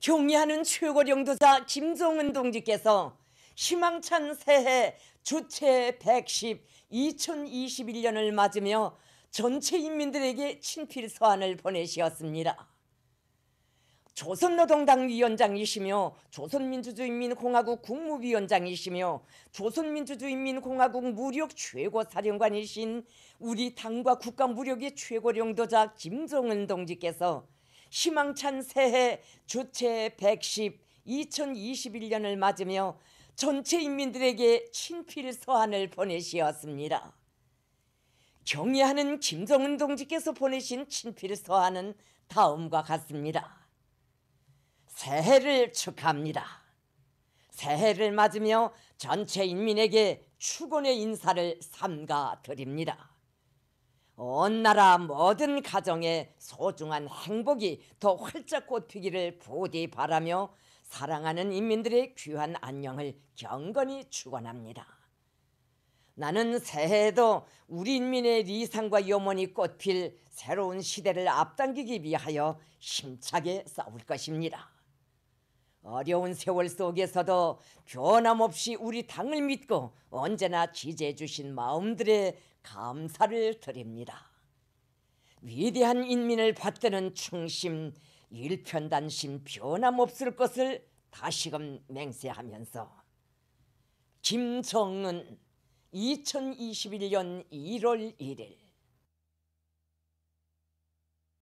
경의하는 최고령도자 김정은 동지께서 희망찬 새해 주체 110 2021년을 맞으며 전체 인민들에게 친필 서한을 보내시었습니다. 조선노동당 위원장이시며 조선민주주의민공화국 국무위원장이시며 조선민주주의민공화국 무력 최고사령관이신 우리 당과 국가 무력의 최고領도자 김정은 동지께서 희망찬 새해 주체 110 2021년을 맞으며 전체 인민들에게 친필 서한을 보내시었습니다. 경의하는 김정은 동지께서 보내신 친필 서한은 다음과 같습니다. 새해를 축하합니다. 새해를 맞으며 전체 인민에게 축원의 인사를 삼가 드립니다. 온 나라 모든 가정에 소중한 행복이 더 활짝 꽃피기를 부디 바라며 사랑하는 인민들의 귀한 안녕을 경건히 축원합니다. 나는 새해에도 우리 인민의 리상과 염원이 꽃필 새로운 시대를 앞당기기 위하여 힘차게 싸울 것입니다. 어려운 세월 속에서도 변함없이 우리 당을 믿고 언제나 지지해 주신 마음들의 감사를 드립니다. 위대한 인민을 받드는 충심, 일편단심 변함없을 것을 다시금 맹세하면서 김정은 2021년 1월 1일